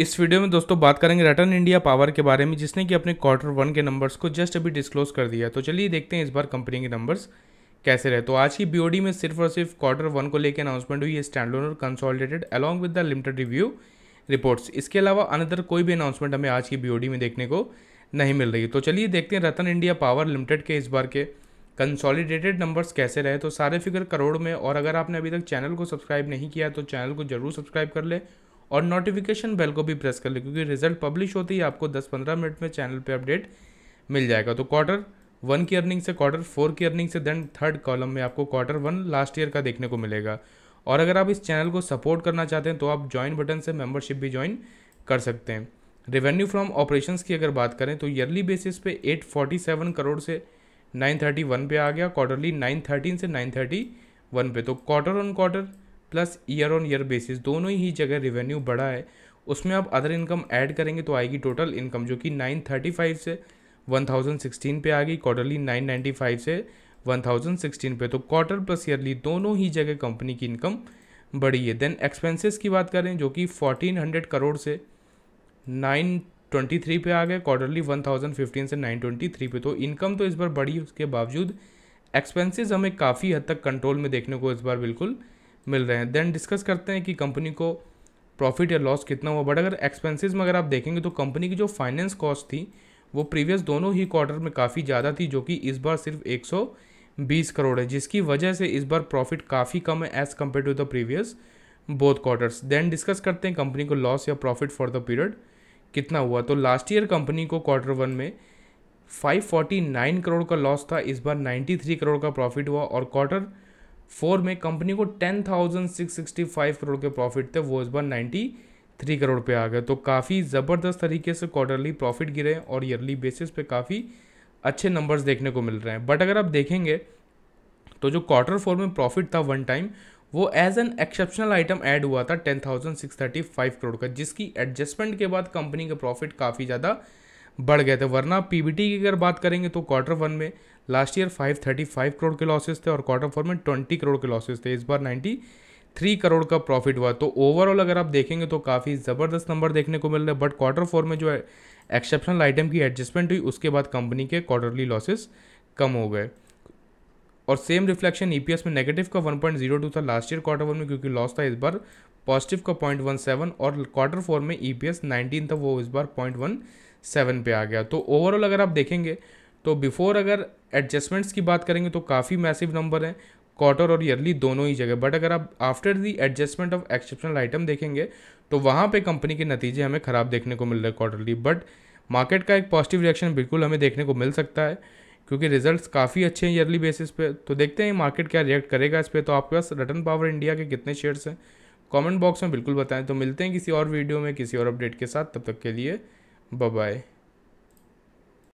इस वीडियो में दोस्तों बात करेंगे रटन इंडिया पावर के बारे में जिसने कि अपने क्वार्टर वन के नंबर्स को जस्ट अभी डिस्क्लोज कर दिया तो चलिए देखते हैं इस बार कंपनी के नंबर्स कैसे रहे तो आज की बी में सिर्फ और सिर्फ क्वार्टर वन को लेकर अनाउंसमेंट हुई है स्टैंड और consolidated along with the limited review reports इसके अलावा अनदर कोई भी अनाउंसमेंट हमें आज की बी में देखने को नहीं मिल रही तो चलिए देखते हैं रतन इंडिया पावर लिमिटेड के इस बार के कंसोलिडेटेड नंबर्स कैसे रहे तो सारे फिगर करोड़ में और अगर आपने अभी तक चैनल को सब्सक्राइब नहीं किया तो चैनल को जरूर सब्सक्राइब कर ले और नोटिफिकेशन बेल को भी प्रेस कर लें क्योंकि रिजल्ट पब्लिश होते ही आपको दस पंद्रह मिनट में चैनल पर अपडेट मिल जाएगा तो क्वार्टर वन की अर्निंग से क्वार्टर फोर की अर्निंग से देन थर्ड कॉलम में आपको क्वार्टर वन लास्ट ईयर का देखने को मिलेगा और अगर आप इस चैनल को सपोर्ट करना चाहते हैं तो आप ज्वाइन बटन से मेंबरशिप भी ज्वाइन कर सकते हैं रेवेन्यू फ्रॉम ऑपरेशंस की अगर बात करें तो ईयरली बेसिस पे 847 करोड़ से 931 पे आ गया क्वार्टरली 913 से 931 पे तो quarter on quarter plus year on year basis दोनों ही जगह रेवेन्यू बढ़ा है उसमें आप अदर इनकम ऐड करेंगे तो आएगी टोटल इनकम जो कि नाइन थर्टी फाइव से वन थाउजेंड सिक्सटीन पे आ गई क्वार्टरली नाइन नाइन्टी फाइव से वन थाउजेंड सिक्सटीन पे तो क्वार्टर प्लस ईयरली दोनों ही जगह कंपनी की इनकम बढ़ी है देन एक्सपेंसेस की बात करें जो कि फोर्टीन हंड्रेड करोड़ से नाइन ट्वेंटी थ्री पे आ गए क्वार्टरली वन थाउजेंड फिफ्टीन से नाइन ट्वेंटी थ्री पे तो इनकम तो इस बार बढ़ी उसके बावजूद एक्सपेंसेस हमें काफ़ी हद तक कंट्रोल में देखने को इस बार बिल्कुल मिल रहे हैं देन डिस्कस करते हैं कि कंपनी को प्रॉफिट या लॉस कितना हुआ बट अगर एक्सपेंसेस में अगर आप देखेंगे तो कंपनी की जो फाइनेंस कॉस्ट थी वो प्रीवियस दोनों ही क्वार्टर में काफ़ी ज़्यादा थी जो कि इस बार सिर्फ 120 करोड़ है जिसकी वजह से इस बार प्रॉफिट काफ़ी कम है as compare to the previous both quarters then discuss करते हैं कंपनी को लॉस या प्रॉफिट फॉर द पीरियड कितना हुआ तो लास्ट ईयर कंपनी को क्वार्टर वन में 549 करोड़ का लॉस था इस बार 93 करोड़ का प्रॉफिट हुआ और क्वार्टर फोर में कंपनी को ten thousand six sixty five crore के प्रॉफिट थे वो इस बार नाइन्टी थ्री करोड़ पे आ गए तो काफ़ी ज़बरदस्त तरीके से क्वार्टरली प्रॉफिट गिरे और ईयरली बेसिस पे काफ़ी अच्छे नंबर्स देखने को मिल रहे हैं बट अगर आप देखेंगे तो जो क्वार्टर फोर में प्रॉफिट था वन टाइम वो as an exceptional item add हुआ था ten thousand six thirty five crore का जिसकी एडजस्टमेंट के बाद कंपनी का प्रॉफिट काफ़ी ज़्यादा बढ़ गए थे वरना पीबीटी की अगर बात करेंगे तो क्वार्टर वन में लास्ट ईयर 535 करोड़ के लॉसेस थे और क्वार्टर फोर में 20 करोड़ के लॉसेस थे इस बार 93 करोड़ का प्रॉफिट हुआ तो ओवरऑल अगर आप देखेंगे तो काफ़ी ज़बरदस्त नंबर देखने को मिल रहे हैं बट क्वार्टर फोर में जो है एक्सेप्शनल आइटम की एडजस्टमेंट हुई उसके बाद कंपनी के क्वार्टरली लॉसेस कम हो गए और सेम रिफ्लेक्शन ई में नेगेटिव का वन था लास्ट ईयर क्वार्टर वन में क्योंकि लॉस था इस बार पॉजिटिव का पॉइंट और क्वार्टर फोर में ई e पी था वो इस बार पॉइंट सेवन पे आ गया तो ओवरऑल अगर आप देखेंगे तो बिफोर अगर एडजस्टमेंट्स की बात करेंगे तो काफ़ी मैसिव नंबर हैं क्वार्टर और ईयरली दोनों ही जगह बट अगर आप after the adjustment of exceptional item देखेंगे तो वहाँ पे कंपनी के नतीजे हमें ख़राब देखने को मिल रहे हैं क्वार्टरली बट मार्केट का एक पॉजिटिव रिएक्शन बिल्कुल हमें देखने को मिल सकता है क्योंकि रिजल्ट्स काफ़ी अच्छे हैं ईयरली बेसिस पे तो देखते हैं मार्केट क्या रिएक्ट करेगा इस पर तो आपके पास रटन पावर इंडिया के कितने शेयर्स हैं कमेंट बॉक्स में बिल्कुल बताएं तो मिलते हैं किसी और वीडियो में किसी और अपडेट के साथ तब तक के लिए Bye bye.